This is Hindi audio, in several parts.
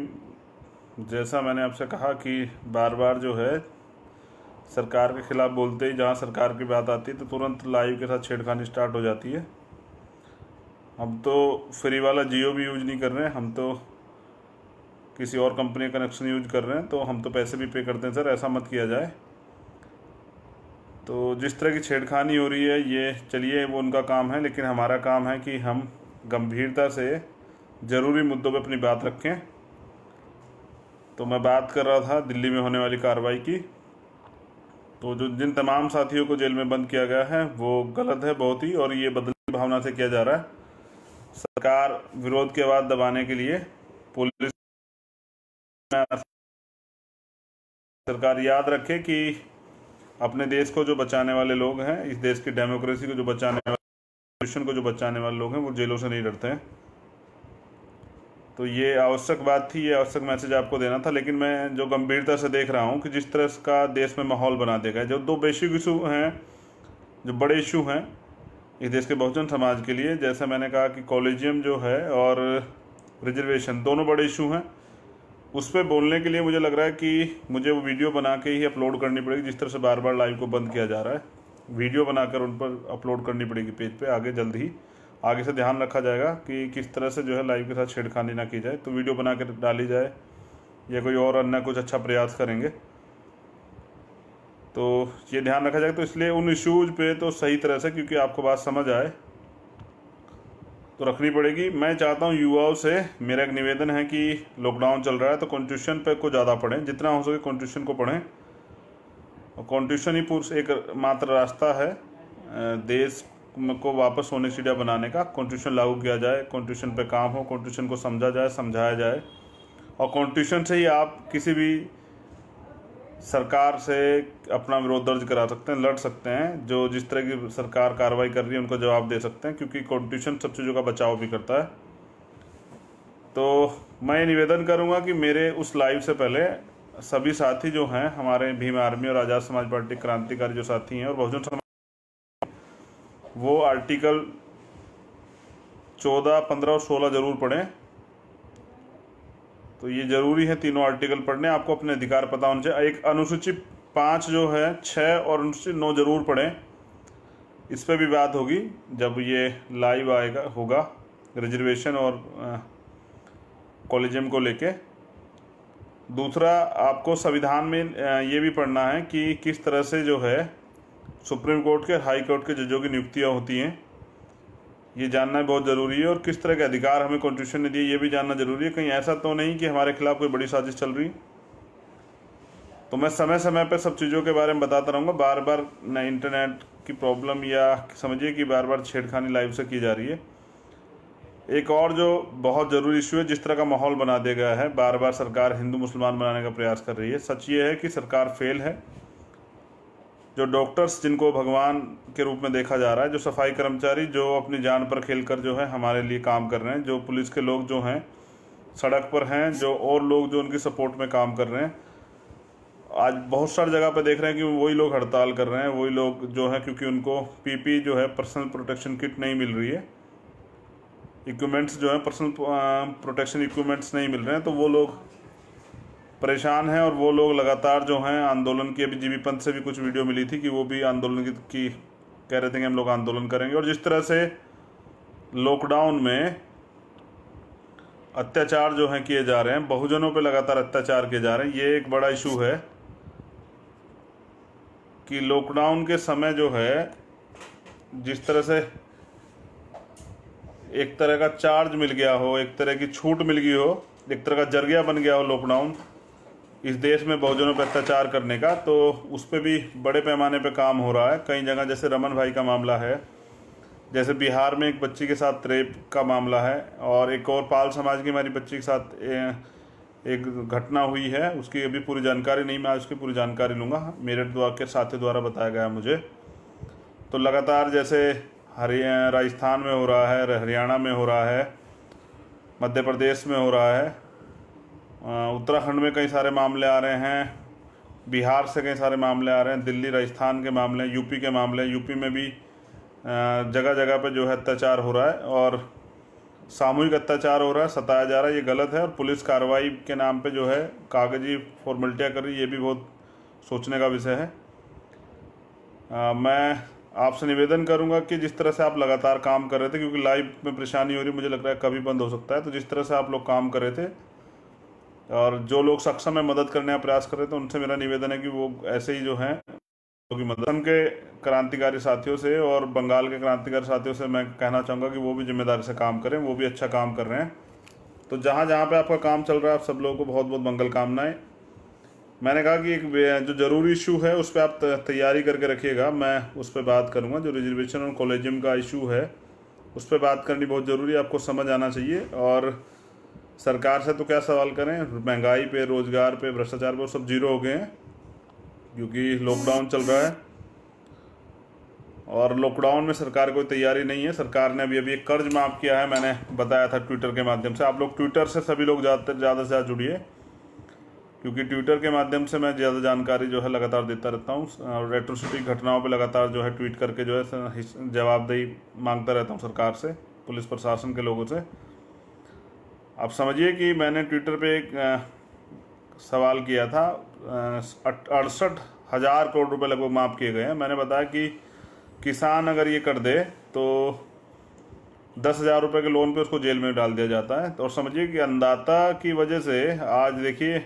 अभी जैसा मैंने आपसे कहा कि बार बार जो है सरकार के ख़िलाफ़ बोलते ही जहाँ सरकार की बात आती है तो तुरंत लाइव के साथ छेड़खानी स्टार्ट हो जाती है हम तो फ्री वाला जियो भी यूज नहीं कर रहे हैं हम तो किसी और कंपनी का कनेक्शन यूज कर रहे हैं तो हम तो पैसे भी पे करते हैं सर ऐसा मत किया जाए तो जिस तरह की छेड़खानी हो रही है ये चलिए वो उनका काम है लेकिन हमारा काम है कि हम गंभीरता से ज़रूरी मुद्दों पर अपनी बात रखें तो मैं बात कर रहा था दिल्ली में होने वाली कार्रवाई की तो जो जिन तमाम साथियों को जेल में बंद किया गया है वो गलत है बहुत ही और ये बदली भावना से किया जा रहा है सरकार विरोध के बाद दबाने के लिए पुलिस सरकार याद रखे कि अपने देश को जो बचाने वाले लोग हैं इस देश की डेमोक्रेसी को जो बचाने वाले को जो बचाने वाले लोग हैं वो जेलों से नहीं डरते हैं तो ये आवश्यक बात थी ये आवश्यक मैसेज आपको देना था लेकिन मैं जो गंभीरता से देख रहा हूँ कि जिस तरह का देश में माहौल बना देगा जो दो बेसिक इशू हैं जो बड़े इशू हैं इस देश के बहुजन समाज के लिए जैसा मैंने कहा कि कॉलेजियम जो है और रिजर्वेशन दोनों बड़े इशू हैं उस पर बोलने के लिए मुझे लग रहा है कि मुझे वो वीडियो बना के ही अपलोड करनी पड़ेगी जिस तरह से बार बार लाइव को बंद किया जा रहा है वीडियो बनाकर उन पर अपलोड करनी पड़ेगी पेज पे आगे जल्द ही आगे से ध्यान रखा जाएगा कि किस तरह से जो है लाइव के साथ छेड़खानी ना की जाए तो वीडियो बना कर डाली जाए या कोई और अन्य कुछ अच्छा प्रयास करेंगे तो ये ध्यान रखा जाएगा तो इसलिए उन इश्यूज पे तो सही तरह से क्योंकि आपको बात समझ आए तो रखनी पड़ेगी मैं चाहता हूँ युवाओं से मेरा एक निवेदन है कि लॉकडाउन चल रहा है तो कॉन्स्टिट्यूशन पर को ज़्यादा पढ़ें जितना हो सके कॉन्स्टिट्यूशन को पढ़ें और कॉन्स्टिट्यूशन ही पूर्व एक मात्र रास्ता है देश को वापस सोनिक सीडिया बनाने का कॉन्स्टिट्यूशन लागू किया जाए कॉन्स्टिट्यूशन पे काम हो कॉन्स्टिट्यूशन को समझा जाए समझाया जाए और कॉन्स्टिट्यूशन से ही आप किसी भी सरकार से अपना विरोध दर्ज करा सकते हैं लड़ सकते हैं जो जिस तरह की सरकार कार्रवाई कर रही है उनको जवाब दे सकते हैं क्योंकि कॉन्स्टिट्यूशन सब चीज़ों का बचाव भी करता है तो मैं निवेदन करूंगा कि मेरे उस लाइव से पहले सभी साथी जो हैं हमारे भीम आर्मी और आज़ाद समाज पार्टी क्रांतिकारी जो साथी हैं और बहुजन समाज वो आर्टिकल चौदह पंद्रह और सोलह जरूर पढ़ें तो ये जरूरी है तीनों आर्टिकल पढ़ने आपको अपने अधिकार पता होने चाहिए एक अनुसूचित पाँच जो है छः और अनुसूचित नौ जरूर पढ़ें इस पर भी बात होगी जब ये लाइव आएगा होगा रिजर्वेशन और कॉलेजियम को लेके दूसरा आपको संविधान में ये भी पढ़ना है कि किस तरह से जो है सुप्रीम कोर्ट के हाई कोर्ट के जजों की नियुक्तियाँ होती हैं ये जानना बहुत ज़रूरी है और किस तरह के अधिकार हमें कॉन्स्टिट्यूशन ने दिए ये भी जानना ज़रूरी है कहीं ऐसा तो नहीं कि हमारे खिलाफ कोई बड़ी साजिश चल रही तो मैं समय समय पर सब चीज़ों के बारे में बताता रहूँगा बार बार न इंटरनेट की प्रॉब्लम या समझिए कि बार बार छेड़खानी लाइव से की जा रही है एक और जो बहुत ज़रूरी इशू है जिस तरह का माहौल बना दिया गया है बार बार सरकार हिंदू मुसलमान बनाने का प्रयास कर रही है सच ये है कि सरकार फेल है जो डॉक्टर्स जिनको भगवान के रूप में देखा जा रहा है जो सफाई कर्मचारी जो अपनी जान पर खेल कर जो है हमारे लिए काम कर रहे हैं जो पुलिस के लोग जो हैं सड़क पर हैं जो और लोग जो उनकी सपोर्ट में काम कर रहे हैं आज बहुत सारी जगह पर देख रहे हैं कि वही लोग हड़ताल कर रहे हैं वही लोग जो हैं क्योंकि उनको पीपी जो है पर्सनल प्रोटेक्शन किट नहीं मिल रही है इक्विपमेंट्स जो हैं पर्सनल प्रोटेक्शन इक्विपमेंट्स नहीं मिल रहे हैं तो वो लोग परेशान हैं और वो लोग लगातार जो हैं आंदोलन की अभी जीवी पंत से भी कुछ वीडियो मिली थी कि वो भी आंदोलन की, की कह रहे थे कि हम लोग आंदोलन करेंगे और जिस तरह से लॉकडाउन में अत्याचार जो हैं किए जा रहे हैं बहुजनों पे लगातार अत्याचार किए जा रहे हैं ये एक बड़ा इशू है कि लॉकडाउन के समय जो है जिस तरह से एक तरह का चार्ज मिल गया हो एक तरह की छूट मिल गई हो एक तरह का जरिया बन गया हो लॉकडाउन इस देश में बहुजनों पर अत्याचार करने का तो उस पर भी बड़े पैमाने पर काम हो रहा है कई जगह जैसे रमन भाई का मामला है जैसे बिहार में एक बच्ची के साथ रेप का मामला है और एक और पाल समाज की हमारी बच्ची के साथ एक घटना हुई है उसकी अभी पूरी जानकारी नहीं मैं आज उसकी पूरी जानकारी लूँगा मेरठ द्वारा के साथी द्वारा बताया गया मुझे तो लगातार जैसे हरिया राजस्थान में हो रहा है हरियाणा में हो रहा है मध्य प्रदेश में हो रहा है उत्तराखंड में कई सारे मामले आ रहे हैं बिहार से कई सारे मामले आ रहे हैं दिल्ली राजस्थान के मामले यूपी के मामले यूपी में भी जगह जगह पर जो है अत्याचार हो रहा है और सामूहिक अत्याचार हो रहा है सताया जा रहा है ये गलत है और पुलिस कार्रवाई के नाम पे जो है कागजी फॉर्मेलिटियाँ कर रही ये भी बहुत सोचने का विषय है आ, मैं आपसे निवेदन करूंगा कि जिस तरह से आप लगातार काम कर रहे थे क्योंकि लाइव में परेशानी हो रही मुझे लग रहा है कभी बंद हो सकता है तो जिस तरह से आप लोग काम कर रहे थे और जो लोग सक्षम है मदद करने का प्रयास कर रहे थे उनसे मेरा निवेदन है कि वो ऐसे ही जो हैं तो कि मदद के क्रांतिकारी साथियों से और बंगाल के क्रांतिकारी साथियों से मैं कहना चाहूँगा कि वो भी जिम्मेदारी से काम करें वो भी अच्छा काम कर रहे हैं तो जहाँ जहाँ पे आपका काम चल रहा है आप सब लोगों को बहुत बहुत मंगल कामनाएं मैंने कहा कि एक जो ज़रूरी इशू है उस पर आप तैयारी करके रखिएगा मैं उस पर बात करूँगा जो रिजर्वेशन और कॉलेजियम का इशू है उस पर बात करनी बहुत ज़रूरी है आपको समझ आना चाहिए और सरकार से तो क्या सवाल करें महंगाई पे रोज़गार पे भ्रष्टाचार पे सब जीरो हो गए हैं क्योंकि लॉकडाउन चल रहा है और लॉकडाउन में सरकार कोई तैयारी नहीं है सरकार ने अभी अभी एक कर्ज माफ़ किया है मैंने बताया था ट्विटर के माध्यम से आप लोग ट्विटर से सभी लोग ज़्यादा से ज़्यादा जुड़िए क्योंकि ट्विटर के माध्यम से मैं ज़्यादा जानकारी जो है लगातार देता रहता हूँ रेट्रोसिटी घटनाओं पर लगातार जो है ट्वीट करके जो है जवाबदेही मांगता रहता हूँ सरकार से पुलिस प्रशासन के लोगों से अब समझिए कि मैंने ट्विटर पे एक सवाल किया था अड़सठ हज़ार करोड़ रुपए लगभग माफ़ किए गए हैं मैंने बताया कि किसान अगर ये कर दे तो दस हज़ार रुपये के लोन पे उसको जेल में डाल दिया जाता है तो और समझिए कि अनदाता की वजह से आज देखिए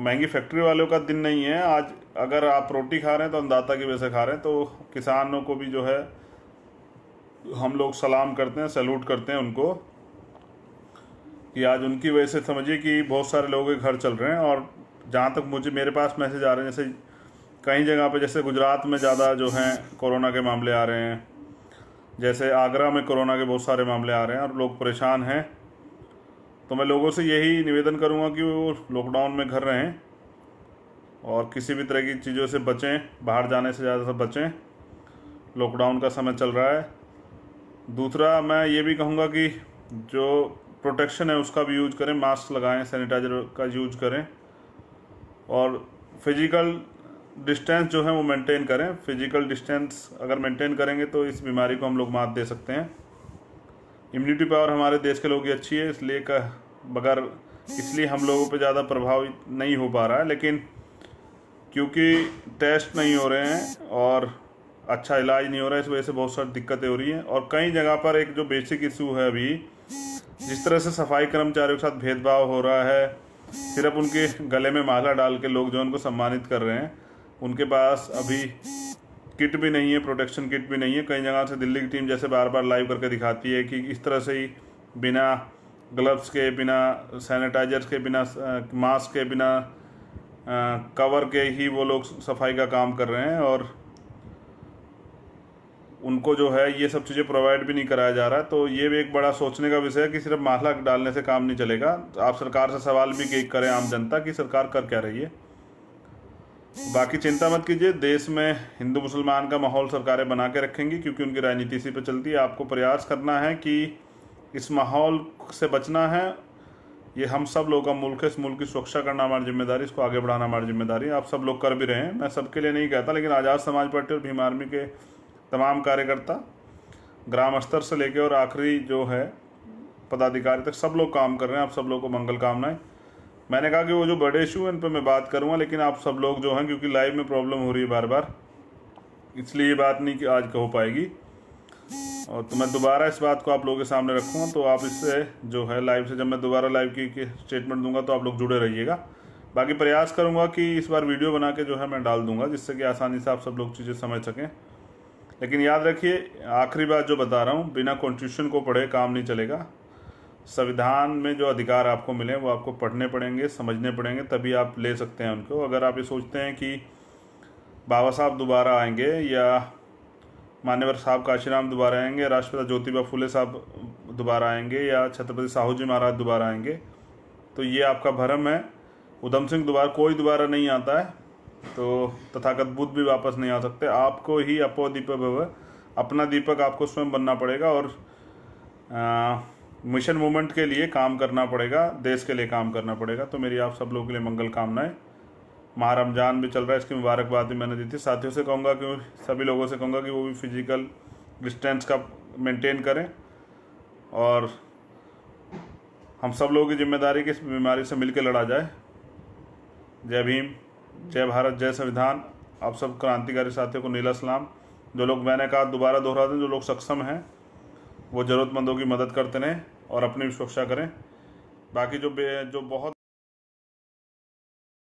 महंगी फैक्ट्री वालों का दिन नहीं है आज अगर आप रोटी खा रहे हैं तो अंदाता की वजह से खा रहे हैं तो किसानों को भी जो है हम लोग सलाम करते हैं सैल्यूट करते हैं उनको कि आज उनकी वजह से समझिए कि बहुत सारे लोगों के घर चल रहे हैं और जहाँ तक मुझे मेरे पास मैसेज आ रहे हैं जैसे कई जगह पे जैसे गुजरात में ज़्यादा जो हैं कोरोना के मामले आ रहे हैं जैसे आगरा में कोरोना के बहुत सारे मामले आ रहे हैं और लोग परेशान हैं तो मैं लोगों से यही निवेदन करूँगा कि वो लॉकडाउन में घर रहें और किसी भी तरह की चीज़ों से बचें बाहर जाने से ज़्यादा से बचें लॉकडाउन का समय चल रहा है दूसरा मैं ये भी कहूँगा कि जो प्रोटेक्शन है उसका भी यूज करें मास्क लगाएं सैनिटाइजर का यूज करें और फिजिकल डिस्टेंस जो है वो मेंटेन करें फिजिकल डिस्टेंस अगर मेंटेन करेंगे तो इस बीमारी को हम लोग मात दे सकते हैं इम्यूनिटी पावर हमारे देश के लोगों की अच्छी है इसलिए का बगैर इसलिए हम लोगों पे ज़्यादा प्रभावित नहीं हो पा रहा है लेकिन क्योंकि टेस्ट नहीं हो रहे हैं और अच्छा इलाज नहीं हो रहा है इस वजह से बहुत सारी दिक्कतें हो रही हैं और कई जगह पर एक जो बेसिक इशू है अभी जिस तरह से सफाई कर्मचारियों के साथ भेदभाव हो रहा है सिर्फ उनके गले में माला डाल के लोग जो उनको सम्मानित कर रहे हैं उनके पास अभी किट भी नहीं है प्रोटेक्शन किट भी नहीं है कई जगह से दिल्ली की टीम जैसे बार बार लाइव करके दिखाती है कि इस तरह से ही बिना ग्लव्स के बिना सैनिटाइजर्स के बिना मास्क के बिना कवर के ही वो लोग सफाई का काम कर रहे हैं और उनको जो है ये सब चीज़ें प्रोवाइड भी नहीं कराया जा रहा है तो ये भी एक बड़ा सोचने का विषय है कि सिर्फ माला डालने से काम नहीं चलेगा तो आप सरकार से सवाल भी करें आम जनता कि सरकार कर क्या रही है बाकी चिंता मत कीजिए देश में हिंदू मुसलमान का माहौल सरकारें बना के रखेंगी क्योंकि उनकी राजनीति इसी पर चलती है आपको प्रयास करना है कि इस माहौल से बचना है ये हम सब लोगों का मुल्क है इस मुल्क की सुरक्षा करना हमारी जिम्मेदारी इसको आगे बढ़ाना हमारी जिम्मेदारी आप सब लोग कर भी रहे हैं मैं सबके लिए नहीं कहता लेकिन आज़ाद समाज पार्टी और भीम आर्मी के तमाम कार्यकर्ता ग्राम स्तर से लेकर और आखिरी जो है पदाधिकारी तक सब लोग काम कर रहे हैं आप सब लोग को मंगल कामनाएं मैंने कहा कि वो जो बड़े इशू हैं इन पर मैं बात करूँगा लेकिन आप सब लोग जो हैं क्योंकि लाइव में प्रॉब्लम हो रही है बार बार इसलिए ये बात नहीं कि आज हो पाएगी और तो मैं दोबारा इस बात को आप लोगों के सामने रखूँगा तो आप इससे जो है लाइव से जब मैं दोबारा लाइव की, स्टेटमेंट दूंगा तो आप लोग जुड़े रहिएगा बाकी प्रयास करूँगा कि इस बार वीडियो बना के जो है मैं डाल दूंगा जिससे कि आसानी से आप सब लोग चीज़ें समझ सकें लेकिन याद रखिए आखिरी बात जो बता रहा हूँ बिना कॉन्स्टिट्यूशन को पढ़े काम नहीं चलेगा संविधान में जो अधिकार आपको मिले वो आपको पढ़ने पड़ेंगे समझने पड़ेंगे तभी आप ले सकते हैं उनको अगर आप ये सोचते हैं कि बाबा साहब दोबारा आएंगे या मान्यवर साहब काशीराम दोबारा आएंगे राष्ट्रपिता ज्योतिबा फुले साहब दोबारा आएंगे या छत्रपति साहू जी महाराज दोबारा आएंगे तो ये आपका भरम है उधम सिंह दोबारा कोई दोबारा नहीं आता है तो तथागत बुद्ध भी वापस नहीं आ सकते आपको ही अपो दीपक भव अपना दीपक आपको स्वयं बनना पड़ेगा और आ, मिशन मूवमेंट के लिए काम करना पड़ेगा देश के लिए काम करना पड़ेगा तो मेरी आप सब लोगों के लिए मंगल कामनाएं माह रमजान भी चल रहा है इसकी मुबारकबाद भी मैंने दी थी साथियों से कहूँगा कि सभी लोगों से कहूँगा कि वो भी फिजिकल डिस्टेंस का मेंटेन करें और हम सब लोगों की जिम्मेदारी कि इस बीमारी से मिलकर लड़ा जाए जय भीम जय भारत जय संविधान आप सब क्रांतिकारी साथियों को नीला सलाम जो लोग मैंने कहा दोबारा दोहरा दें जो लोग सक्षम हैं वो ज़रूरतमंदों की मदद करते रहें और अपनी भी सुरक्षा करें बाकी जो जो बहुत